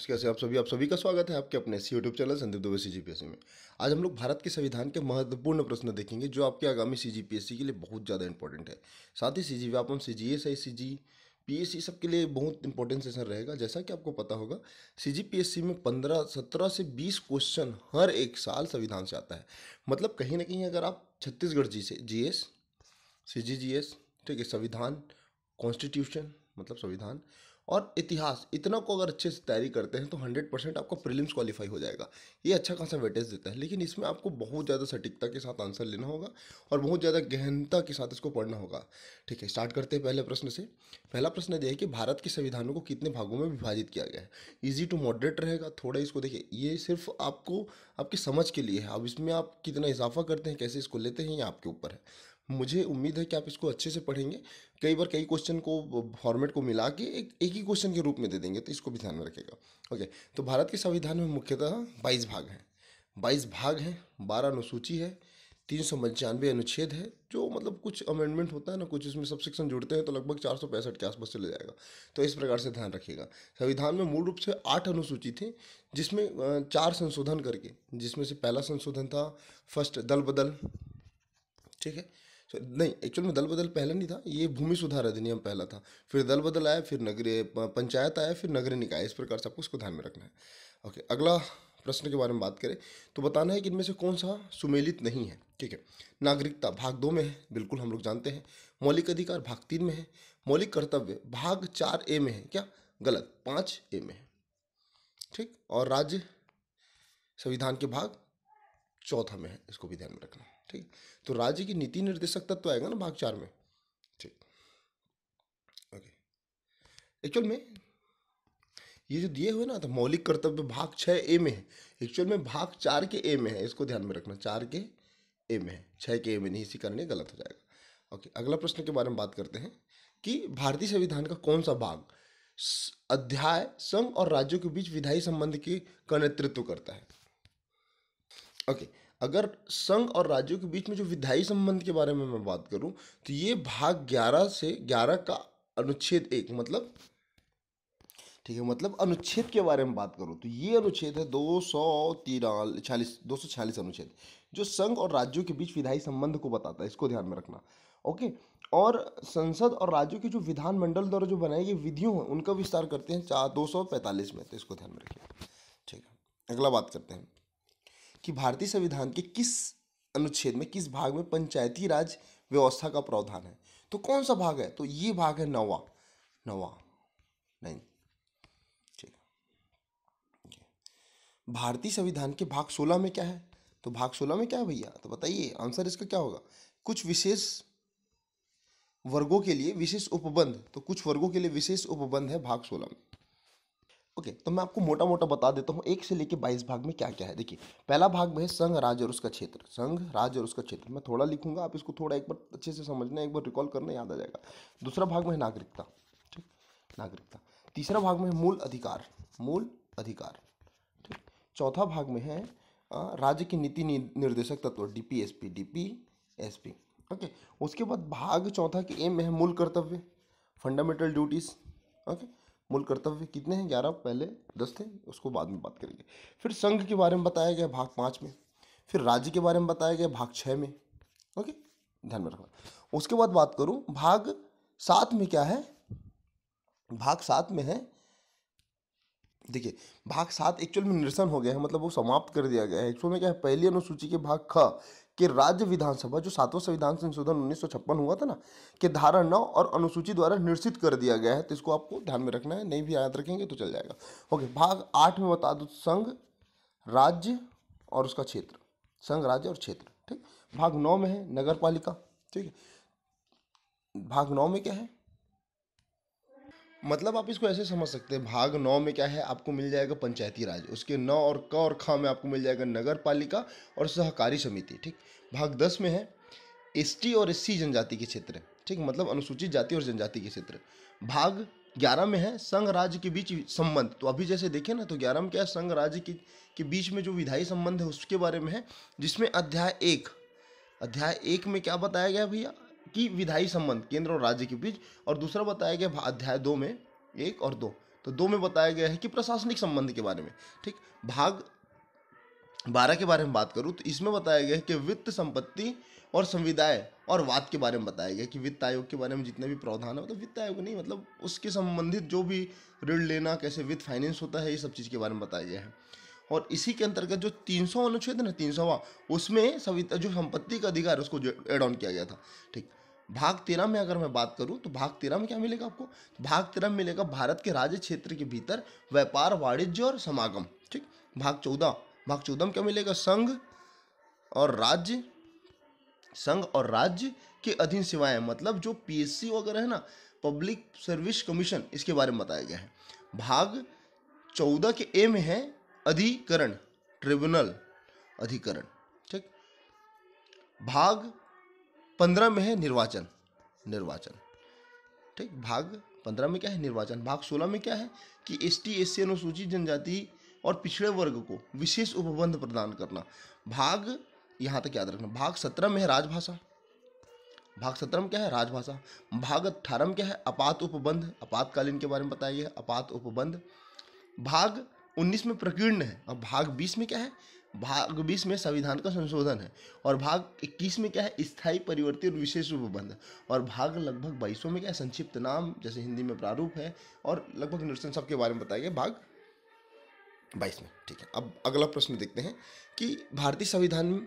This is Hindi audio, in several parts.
फ्रेंड्स कैसे आप सभी आप सभी का स्वागत है आपके अपने C YouTube channel Sandeep Dubey C G में आज हम लोग भारत के संविधान के महत्वपूर्ण प्रश्न देखेंगे जो आपके आगामी सी जी के लिए बहुत ज़्यादा इंपॉर्टेंट है साथ ही C G Vyapam C G S I C G P S C सबके लिए बहुत इंपॉर्टेंट सेशन रहेगा जैसा कि आपको पता होगा सी जी पी एस सी में पंद्रह सत्रह से बीस क्वेश्चन हर एक साल संविधान से आता है मतलब कहीं ना कहीं अगर आप छत्तीसगढ़ जी से जी एस सी जी जी एस ठीक है संविधान कॉन्स्टिट्यूशन मतलब संविधान और इतिहास इतना को अगर अच्छे से तैयारी करते हैं तो हंड्रेड परसेंट आपका प्रीलिम्स क्वालिफाई हो जाएगा ये अच्छा खासा वेटेज देता है लेकिन इसमें आपको बहुत ज़्यादा सटीकता के साथ आंसर लेना होगा और बहुत ज़्यादा गहनता के साथ इसको पढ़ना होगा ठीक है स्टार्ट करते हैं पहले प्रश्न से पहला प्रश्न यह है कि भारत के संविधानों को कितने भागों में विभाजित किया गया है ईजी टू मॉडरेट रहेगा थोड़ा इसको देखिए ये सिर्फ आपको आपकी समझ के लिए है अब इसमें आप कितना इजाफा करते हैं कैसे इसको लेते हैं ये आपके ऊपर है मुझे उम्मीद है कि आप इसको अच्छे से पढ़ेंगे कई बार कई क्वेश्चन को फॉर्मेट को मिला के एक एक ही क्वेश्चन के रूप में दे देंगे तो इसको भी ध्यान में रखेगा ओके तो भारत के संविधान में मुख्यतः बाईस भाग हैं बाईस भाग हैं बारह अनुसूची है तीन सौ पंचानवे अनुच्छेद है जो मतलब कुछ अमेंडमेंट होता है ना कुछ इसमें सब सेक्शन जुड़ते हैं तो लगभग चार सौ पैंसठ के आसपास चले जाएगा तो इस प्रकार से ध्यान रखिएगा संविधान में मूल रूप से आठ अनुसूची थी जिसमें चार संशोधन करके जिसमें से पहला संशोधन था फर्स्ट दल बदल ठीक है तो नहीं एक्चुअल में दल बदल पहला नहीं था ये भूमि सुधार अधिनियम पहला था फिर दल बदल आया फिर नगरीय पंचायत आया फिर नगरीय निकाय इस प्रकार से आपको उसको ध्यान में रखना है ओके अगला प्रश्न के बारे में बात करें तो बताना है कि इनमें से कौन सा सुमेलित नहीं है ठीक है नागरिकता भाग दो में है बिल्कुल हम लोग जानते हैं मौलिक अधिकार भाग तीन में है मौलिक कर्तव्य भाग चार ए में है क्या गलत पाँच ए में है ठीक और राज्य संविधान के भाग चौथा में है इसको भी ध्यान में रखना ठीक तो राज्य की नीति निर्देशक तत्व तो आएगा ना भाग चार में ठीक ओके एक्चुअल में ये जो दिए हुए ना तो मौलिक कर्तव्य भाग छः ए में है एक्चुअल में भाग चार के ए में है इसको ध्यान में रखना चार के ए में है छः के ए में नहीं इसी कारण गलत हो जाएगा ओके अगला प्रश्न के बारे में बात करते हैं कि भारतीय संविधान का कौन सा भाग अध्याय संघ और राज्यों के बीच विधायी संबंध के का नेतृत्व करता है ओके okay. अगर संघ और राज्यों के बीच में जो विधायी संबंध के बारे में मैं बात करूं तो ये भाग ग्यारह से ग्यारह का अनुच्छेद एक मतलब ठीक है मतलब अनुच्छेद के बारे में बात करूँ तो ये अनुच्छेद है दो सौ छियालीस दो सौ छियालीस अनुच्छेद जो संघ और राज्यों के बीच विधायी संबंध को बताता है इसको ध्यान में रखना ओके और संसद और राज्यों के जो विधानमंडल द्वारा जो बनाई गई विधियों हैं उनका विस्तार करते हैं चार दो सौ पैंतालीस में तो इसको ध्यान में रखिए ठीक है अगला बात करते हैं कि भारतीय संविधान के किस अनुच्छेद में किस भाग में पंचायती राज व्यवस्था का प्रावधान है तो कौन सा भाग है तो ये भाग है नवा नवा नहीं ठीक भारतीय संविधान के भाग सोलह में क्या है तो भाग सोलह में क्या है भैया तो बताइए आंसर इसका क्या होगा कुछ विशेष वर्गों के लिए विशेष उपबंध तो कुछ वर्गों के लिए विशेष उपबंध है भाग सोलह में ओके तो मैं आपको मोटा मोटा बता देता हूँ एक से लेकर बाईस भाग में क्या क्या है देखिए पहला भाग में है संघ राज्य और उसका क्षेत्र संघ राज्य और उसका क्षेत्र मैं थोड़ा लिखूंगा आप इसको थोड़ा एक बार अच्छे से समझना एक बार रिकॉल करना याद आ जाएगा दूसरा भाग में है नागरिकता ठीक नागरिकता तीसरा भाग में है मूल अधिकार मूल अधिकार ठीक चौथा भाग में है राज्य की नीति निर्देशक तत्व D P S P D P S P okay उसके बाद भाग चौथा के एम में है मूल कर्तव्य फंडामेंटल ड्यूटीज ओके मूल कर्तव्य कितने हैं ग्यारह पहले दस थे उसको बाद में बात करेंगे फिर संघ के बारे में बताया गया भाग पाँच में फिर राज्य के बारे में बताया गया भाग छः में ओके ध्यान में रखना उसके बाद बात करूँ भाग सात में क्या है भाग सात में है देखिए भाग सात एक्चुअल में निरसन हो गया है मतलब वो समाप्त कर दिया गया है एक्चुअल में क्या है पहली अनुसूची के भाग ख कि राज्य विधानसभा जो सातवां संविधान संशोधन उन्नीस हुआ था ना कि धारा नौ और अनुसूची द्वारा निश्चित कर दिया गया है तो इसको आपको ध्यान में रखना है नहीं भी याद रखेंगे तो चल जाएगा ओके भाग आठ में बता दो संघ राज्य और उसका क्षेत्र संघ राज्य और क्षेत्र ठीक भाग नौ में है नगर पालिका ठीक है भाग नौ में क्या है मतलब आप इसको ऐसे समझ सकते हैं भाग नौ में क्या है आपको मिल जाएगा पंचायती राज उसके नौ और क और ख में आपको मिल जाएगा नगर पालिका और सहकारी समिति ठीक भाग दस में है एस और एस जनजाति के क्षेत्र ठीक मतलब अनुसूचित जाति और जनजाति के क्षेत्र भाग ग्यारह में है संघ राज्य के बीच संबंध तो अभी जैसे देखें ना तो ग्यारह में क्या है संघ राज्य के के बीच में जो विधायी संबंध है उसके बारे में है जिसमें अध्याय एक अध्याय एक में क्या बताया गया भैया कि विधायी संबंध केंद्र और राज्य के बीच और दूसरा बताया गया अध्याय दो में एक और दो तो दो में बताया गया है कि प्रशासनिक संबंध के बारे में ठीक भाग बारह के बारे में बात करूँ तो इसमें बताया गया है कि वित्त संपत्ति और संविदाय और वाद के बारे में बताया गया कि वित्त आयोग के बारे में जितने भी प्रावधान है मतलब वित्त आयोग नहीं मतलब उसके संबंधित जो भी ऋण लेना कैसे वित्त फाइनेंस होता है ये सब चीज़ के बारे में बताया गया है और इसी के अंतर्गत जो तीन सौ अनुच्छेद ना तीन सौवा उसमें संविता जो संपत्ति का अधिकार उसको एड ऑन किया गया था ठीक भाग तेरह में अगर मैं बात करूं तो भाग तेरह में क्या मिलेगा आपको तो भाग तेरह में मिलेगा भारत के राज्य क्षेत्र के भीतर व्यापार वाणिज्य और समागम ठीक भाग चौदह भाग चौदह क्या मिलेगा संघ और राज्य संघ और राज्य के अधीन सेवाएं मतलब जो पीएससी वगैरह है ना पब्लिक सर्विस कमीशन इसके बारे में बताया गया है भाग चौदह के ए में है अधिकरण ट्रिब्यूनल अधिकरण ठीक भाग पंद्रह में है निर्वाचन निर्वाचन ठीक भाग पंद्रह में क्या है निर्वाचन भाग सोलह में क्या है कि एस टी एस सी अनुसूचित जनजाति और पिछड़े वर्ग को विशेष उपबंध प्रदान करना भाग यहाँ तक याद रखना भाग सत्रह में है राजभाषा भाग सत्रह में क्या है राजभाषा भाग अठारह में क्या है अपात उपबंध आपातकालीन के बारे में बताइए अपात उपबंध भाग उन्नीस में प्रकीर्ण है और भाग बीस में क्या है भाग बीस में संविधान का संशोधन है और भाग इक्कीस में क्या है स्थायी परिवर्तित और विशेष उपबंध और भाग लगभग बाईसों में क्या है संक्षिप्त नाम जैसे हिंदी में प्रारूप है और लगभग निरसन सब के बारे में बताइए भाग बाईस में ठीक है अब अगला प्रश्न देखते हैं कि भारतीय संविधान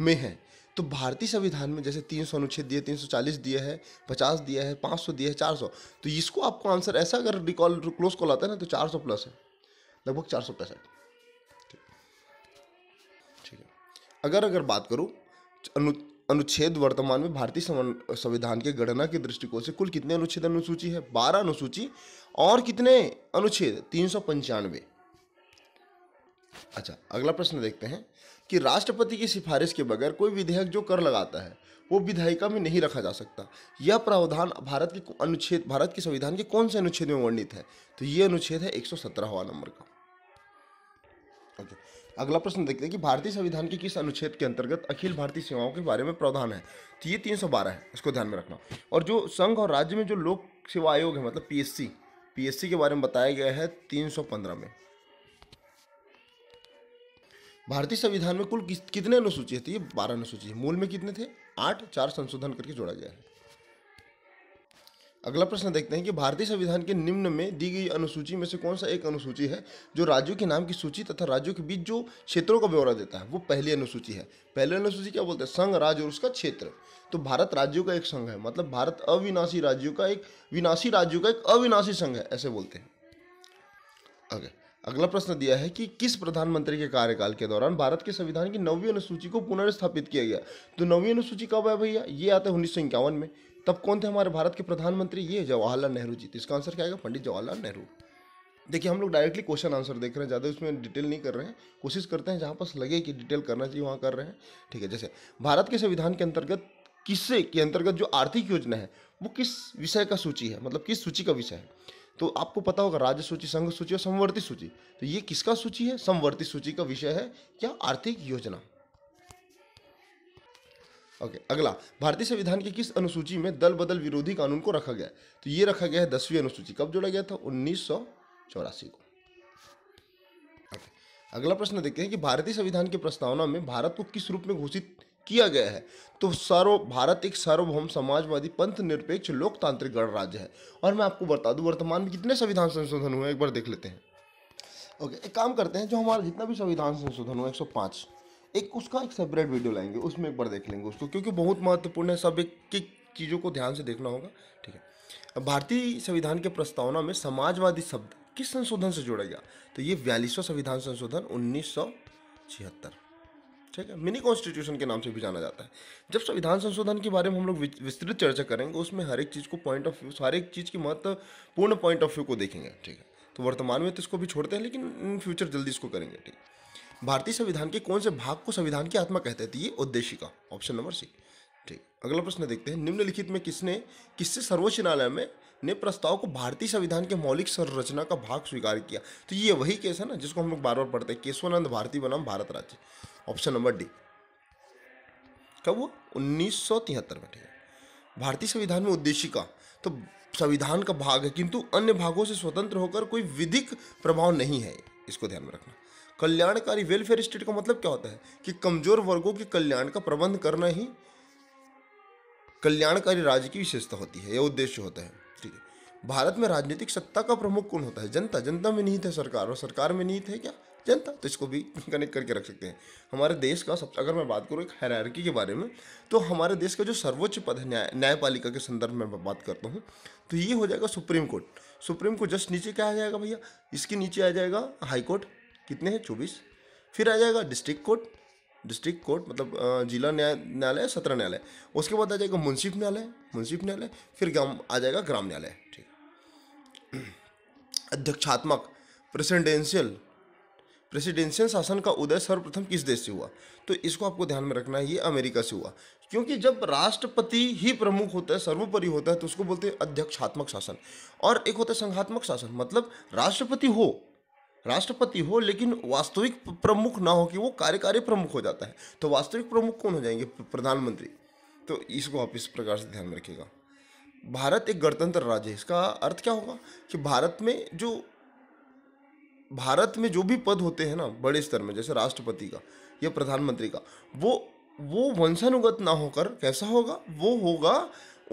में है तो भारतीय संविधान में जैसे तीन सौ अनुच्छेद दिए तीन सौ चालीस दिए है पचास दिया है पाँच सौ दिया है चार सौ तो इसको आपको आंसर ऐसा अगर रिकॉल क्लोज कॉल आता है ना तो चार सौ प्लस है लगभग चार सौ पैंसठ ठीक है अगर अगर बात करूँ अनु अनुच्छेद वर्तमान में भारतीय संविधान के गणना के दृष्टिकोण से कुल कितने अनुच्छेद अनुसूची है बारह अनुसूची और कितने अनुच्छेद तीन सौ पंचानवे अच्छा अगला प्रश्न देखते हैं कि राष्ट्रपति की सिफारिश के बगैर कोई विधेयक जो कर लगाता है वो विधायिका में नहीं रखा जा सकता यह प्रावधान भारत के अनुच्छेद भारत के संविधान के कौन से अनुच्छेद में वर्णित है तो ये अनुच्छेद है एक सौ नंबर का ओके अगला प्रश्न देखते हैं कि भारतीय संविधान के किस अनुच्छेद के अंतर्गत अखिल भारतीय सेवाओं के बारे में प्रावधान है तो ये तीन है इसको ध्यान में रखना और जो संघ और राज्य में जो लोक सेवा आयोग है मतलब पी एस के बारे में बताया गया है तीन में भारतीय संविधान में कुल कितने अनुसूची थी तो ये बारह अनुसूची मूल में कितने थे आठ चार संशोधन करके जोड़ा गया है अगला प्रश्न देखते हैं कि भारतीय संविधान के निम्न में दी गई अनुसूची में से कौन सा एक अनुसूची है जो राज्यों के नाम की सूची तथा राज्यों के बीच जो क्षेत्रों का ब्यौरा देता है वो पहली अनुसूची है पहली अनुसूची क्या बोलते हैं संघ राज्य और उसका क्षेत्र तो भारत राज्यों का एक संघ है मतलब भारत अविनाशी राज्यों का एक विनाशी राज्यों का एक अविनाशी संघ है ऐसे बोलते हैं आगे अगला प्रश्न दिया है कि किस प्रधानमंत्री के कार्यकाल के दौरान भारत के संविधान की नवी अनुसूची को पुनर्स्थापित किया गया तो नवी अनुसूची कब है भैया ये आता है उन्नीस में तब कौन थे हमारे भारत के प्रधानमंत्री ये जवाहरलाल नेहरू जी तो इसका आंसर क्या आएगा पंडित जवाहरलाल नेहरू देखिए हम लोग डायरेक्टली क्वेश्चन आंसर देख रहे हैं ज़्यादा उसमें डिटेल नहीं कर रहे हैं कोशिश करते हैं जहाँ पास लगे कि डिटेल करना चाहिए वहाँ कर रहे हैं ठीक है जैसे भारत के संविधान के अंतर्गत किससे के अंतर्गत जो आर्थिक योजना है वो किस विषय का सूची है मतलब किस सूची का विषय है तो आपको पता होगा राज्य सूची संघ सूची और समवर्ती सूची तो ये किसका सूची है समवर्ती सूची का विषय है क्या आर्थिक योजना ओके okay, अगला भारतीय संविधान की किस अनुसूची में दल बदल विरोधी कानून को रखा गया है तो ये रखा गया है दसवीं अनुसूची कब जोड़ा गया था उन्नीस को okay, अगला प्रश्न देखते हैं कि भारतीय संविधान की प्रस्तावना में भारत को किस रूप में घोषित किया गया है तो सर्व भारत एक सार्वभौम समाजवादी पंथ निरपेक्ष लोकतांत्रिक गणराज्य है और मैं आपको बता दूं वर्तमान में कितने संविधान संशोधन हुए एक बार देख लेते हैं ओके एक काम करते हैं जो हमारा जितना भी संविधान संशोधन हुआ 105 एक उसका एक सेपरेट वीडियो लाएंगे उसमें एक बार देख लेंगे उसको क्योंकि बहुत महत्वपूर्ण है सब एक चीज़ों को ध्यान से देखना होगा ठीक है भारतीय संविधान के प्रस्तावना में समाजवादी शब्द किस संशोधन से जोड़ा गया तो ये बयालीसवां संविधान संशोधन उन्नीस छिहत्तर ठीक है मिनी कॉन्स्टिट्यूशन के नाम से भी जाना जाता है जब संविधान संशोधन के बारे में हम लोग विस्तृत चर्चा करेंगे उसमें हर एक चीज़ को पॉइंट ऑफ व्यू हर एक चीज़ की महत्वपूर्ण पॉइंट ऑफ व्यू को देखेंगे ठीक है तो वर्तमान में तो इसको भी छोड़ते हैं लेकिन इन फ्यूचर जल्दी इसको करेंगे ठीक है भारतीय संविधान के कौन से भाग को संविधान की आत्मा कहते थे तो ये उद्देशिका ऑप्शन नंबर सी ठीक अगला प्रश्न देखते हैं निम्नलिखित में किसने किससे सर्वोच्च न्यायालय में ने प्रस्ताव को भारतीय संविधान के मौलिक संरचना का भाग स्वीकार किया तो ये वही केस है ना जिसको हम लोग बार बार पढ़ते हैं केशवानंद भारती बनाम भारत राज्य ऑप्शन नंबर डी कब हुआ उन्नीस में ठीक है भारतीय संविधान में उद्देशिका तो संविधान का भाग है किंतु अन्य भागों से स्वतंत्र होकर कोई विधिक प्रभाव नहीं है इसको ध्यान में रखना कल्याणकारी वेलफेयर स्टेट का मतलब क्या होता है कि कमजोर वर्गों के कल्याण का प्रबंध करना ही कल्याणकारी राज्य की विशेषता होती है यह उद्देश्य होता है ठीक है भारत में राजनीतिक सत्ता का प्रमुख कौन होता है जनता जनता में निहित है सरकार और सरकार में निहित है क्या जनता तो इसको भी कनेक्ट करके रख सकते हैं हमारे देश का सब अगर मैं बात करूँ एक हैरारकी के बारे में तो हमारे देश का जो सर्वोच्च पद है न्याय न्यायपालिका के संदर्भ में बात करता हूँ तो ये हो जाएगा supreme court supreme court just नीचे क्या आ जाएगा भैया इसके नीचे आ जाएगा हाई कोर्ट कितने हैं चौबीस फिर आ जाएगा डिस्ट्रिक्ट कोर्ट डिस्ट्रिक्ट कोर्ट मतलब जिला न्याय न्यायालय सत्र न्यायालय उसके बाद आ जाएगा मुंसिफ न्यायालय मुंसिफ न्यायालय फिर ग्राम आ जाएगा ग्राम न्यायालय ठीक अध्यक्षात्मक प्रेसिडेंशियल प्रेसिडेंशियल शासन का उदय सर्वप्रथम किस देश से हुआ तो इसको आपको ध्यान में रखना है ये अमेरिका से हुआ क्योंकि जब राष्ट्रपति ही प्रमुख होता है सर्वोपरि होता है तो उसको बोलते हैं अध्यक्षात्मक शासन और एक होता है संघात्मक शासन मतलब राष्ट्रपति हो राष्ट्रपति हो लेकिन वास्तविक प्रमुख ना हो कि वो कार्यकारी प्रमुख हो जाता है तो वास्तविक प्रमुख कौन हो जाएंगे प्रधानमंत्री तो इसको आप इस प्रकार से ध्यान में रखिएगा भारत एक गणतंत्र राज्य है इसका अर्थ क्या होगा कि भारत में जो भारत में जो भी पद होते हैं ना बड़े स्तर में जैसे राष्ट्रपति का या प्रधानमंत्री का वो वो वंशानुगत ना होकर कैसा होगा वो होगा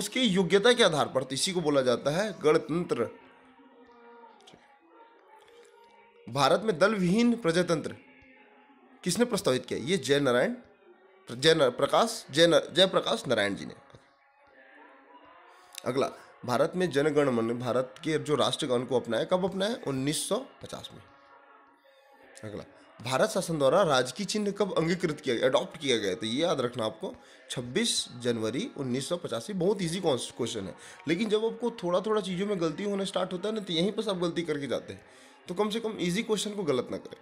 उसकी योग्यता के आधार पर तो इसी को बोला जाता है गणतंत्र भारत में दल विहीन प्रजातंत्र किसने प्रस्तावित किया ये जय नारायण जय प्रकाश जय जय प्रकाश नारायण जी ने अगला भारत में जनगण मन भारत के जो राष्ट्रगण को अपनाया कब अपनाया 1950 में अगला भारत शासन द्वारा राजकीय चिन्ह कब अंगीकृत किया गया अडॉप्ट किया गया तो ये याद रखना आपको 26 जनवरी उन्नीस बहुत इजी क्वेश्चन है लेकिन जब आपको थोड़ा थोड़ा चीज़ों में गलती होने स्टार्ट होता है ना तो यहीं पर सब गलती करके जाते हैं तो कम से कम इजी क्वेश्चन को गलत ना करें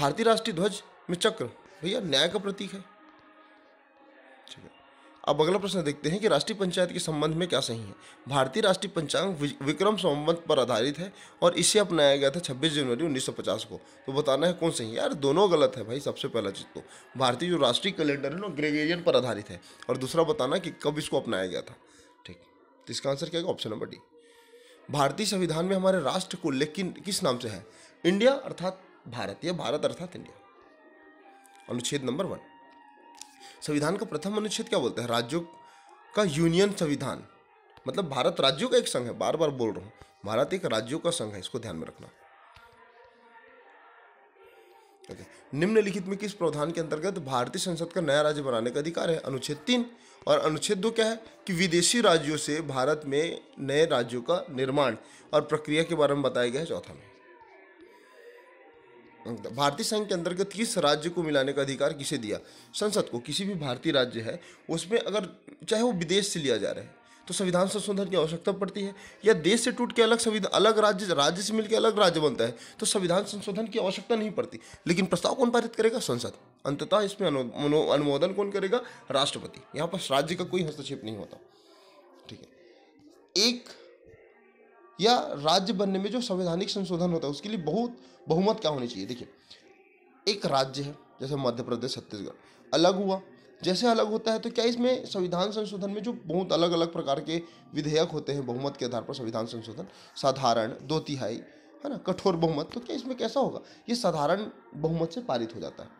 भारतीय राष्ट्रीय ध्वज में चक्र भैया न्याय का प्रतीक है ठीक है अब अगला प्रश्न देखते हैं कि राष्ट्रीय पंचायत के संबंध में क्या सही है भारतीय राष्ट्रीय पंचांग विक्रम संबंध पर आधारित है और इसे अपनाया गया था 26 जनवरी 1950 को तो बताना है कौन सही है यार दोनों गलत है भाई सबसे पहला चीज़ तो भारतीय जो राष्ट्रीय कैलेंडर है ना ग्रेगेरियन पर आधारित है और दूसरा बताना कि कब इसको अपनाया गया था ठीक तो इसका आंसर क्या है ऑप्शन नंबर डी भारतीय संविधान में हमारे राष्ट्र को लेकिन किस नाम से है इंडिया अर्थात भारत या भारत अर्थात इंडिया अनुच्छेद नंबर वन संविधान का प्रथम अनुच्छेद क्या बोलते हैं राज्यों का यूनियन संविधान मतलब भारत राज्यों का एक संघ है बार बार बोल रहा हूँ भारत एक राज्यों का संघ है इसको ध्यान में रखना निम्नलिखित में किस प्रावधान के अंतर्गत भारतीय संसद का नया राज्य बनाने का अधिकार है अनुच्छेद तीन और अनुच्छेद दो क्या है कि विदेशी राज्यों से भारत में नए राज्यों का निर्माण और प्रक्रिया के बारे में बताया गया है चौथा में भारतीय संघ के अंतर्गत किस राज्य को मिलाने का अधिकार किसे दिया संसद को किसी भी भारतीय राज्य है उसमें अगर चाहे वो विदेश से लिया जा रहा है तो संविधान संशोधन की आवश्यकता पड़ती है या देश से टूट के अलग संविधान अलग राज्य राज्य से मिलकर अलग राज्य बनता है तो संविधान संशोधन की आवश्यकता नहीं पड़ती लेकिन प्रस्ताव कौन पारित करेगा संसद अंततः इसमें अनुमोदन कौन करेगा राष्ट्रपति यहाँ पर राज्य का कोई हस्तक्षेप नहीं होता ठीक है एक या राज्य बनने में जो संवैधानिक संशोधन होता है उसके लिए बहुत बहुमत क्या होनी चाहिए देखिए एक राज्य है जैसे मध्य प्रदेश छत्तीसगढ़ अलग हुआ जैसे अलग होता है तो क्या इसमें संविधान संशोधन में जो बहुत अलग अलग प्रकार के विधेयक होते हैं बहुमत के आधार पर संविधान संशोधन साधारण दो तिहाई है ना कठोर बहुमत तो क्या इसमें कैसा होगा ये साधारण बहुमत से पारित हो जाता है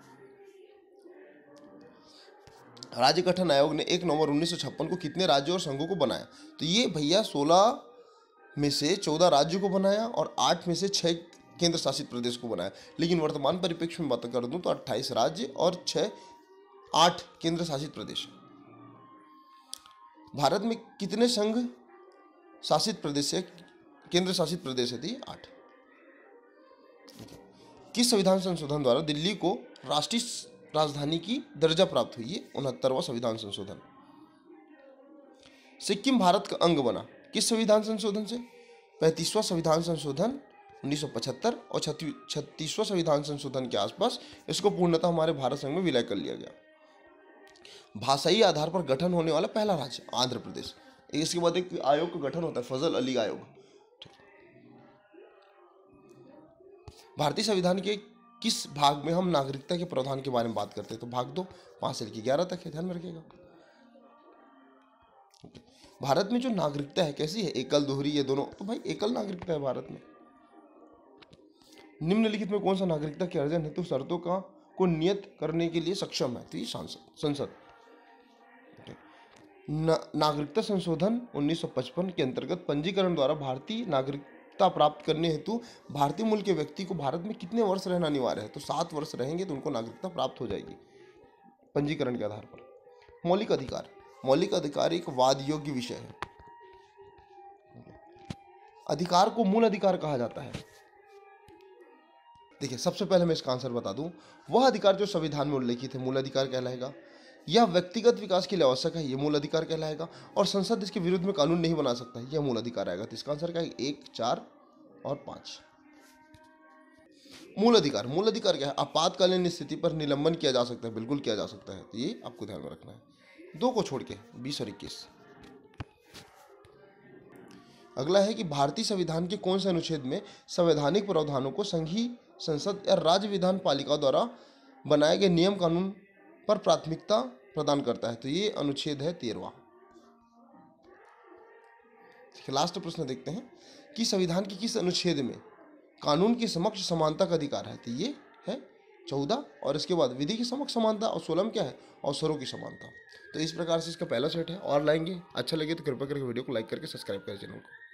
राज्य गठन आयोग ने एक नवंबर उन्नीस को कितने राज्यों और संघों को बनाया तो ये भैया सोलह में से चौदह राज्यों को बनाया और आठ में से छः केंद्र शासित प्रदेश को बनाया लेकिन वर्तमान परिप्रेक्ष्य में बात कर दूं तो अट्ठाईस राज्य और छ आठ केंद्र शासित प्रदेश भारत में कितने संघ शासित प्रदेश है केंद्र शासित प्रदेश है थी आठ किस संविधान संशोधन द्वारा दिल्ली को राष्ट्रीय राजधानी की दर्जा प्राप्त हुई है उनहत्तरवा संविधान संशोधन सिक्किम भारत का अंग बना किस संविधान संशोधन से पैंतीसवां संविधान संशोधन 1975 और छत्तीसवां संविधान संशोधन के आसपास इसको पूर्णतः हमारे भारत संघ में विलय कर लिया गया भाषाई आधार पर गठन होने वाला पहला राज्य आंध्र प्रदेश इसके बाद एक आयोग का गठन होता है फजल अली आयोग भारतीय संविधान के किस भाग में हम नागरिकता के प्रावधान के बारे में बात करते हैं तो भाग दो पांच से लेकर ग्यारह तक है ध्यान में रखिएगा भारत में जो नागरिकता है कैसी है एकल दोहरी ये दोनों तो भाई एकल नागरिकता है भारत में निम्नलिखित में कौन सा नागरिकता के अर्जन हेतु तो शर्तों का को नियत करने के लिए सक्षम है तो ये संसद नागरिकता संशोधन 1955 के अंतर्गत पंजीकरण द्वारा भारतीय नागरिकता प्राप्त करने हेतु भारतीय मूल के व्यक्ति को भारत में कितने वर्ष रहना अनिवार्य है तो सात वर्ष रहेंगे तो उनको नागरिकता प्राप्त हो जाएगी पंजीकरण के आधार पर मौलिक अधिकार मौलिक अधिकार एक वाद योग्य विषय है अधिकार को मूल अधिकार कहा जाता है देखिए सबसे पहले मैं इसका आंसर बता दूं वह अधिकार जो संविधान में उल्लेखित है मूल अधिकार कहलाएगा यह व्यक्तिगत विकास के लिए आवश्यक है यह मूल अधिकार कहलाएगा और संसद इसके विरुद्ध में कानून नहीं बना सकता यह मूल अधिकार आएगा तो इसका आंसर क्या है एक चार और पांच मूल अधिकार मूल अधिकार क्या है आपातकालीन स्थिति पर निलंबन किया जा सकता है बिल्कुल किया जा सकता है तो ये आपको ध्यान में रखना है दो को छोड़ के बीस और इक्कीस अगला है कि भारतीय संविधान के कौन से अनुच्छेद में संवैधानिक प्रावधानों को संघीय संसद या राज्य विधान पालिका द्वारा बनाए गए नियम कानून पर प्राथमिकता प्रदान करता है तो ये अनुच्छेद है तेरवा लास्ट प्रश्न देखते हैं कि संविधान के किस अनुच्छेद में कानून के समक्ष समानता का अधिकार है तो ये चौदह और इसके बाद विधि के समक्ष समानता और सोलह क्या है अवसरों की समानता तो इस प्रकार से इसका पहला सेट है और लाएंगे अच्छा लगे तो कृपया करके वीडियो को लाइक करके सब्सक्राइब करें चैनल को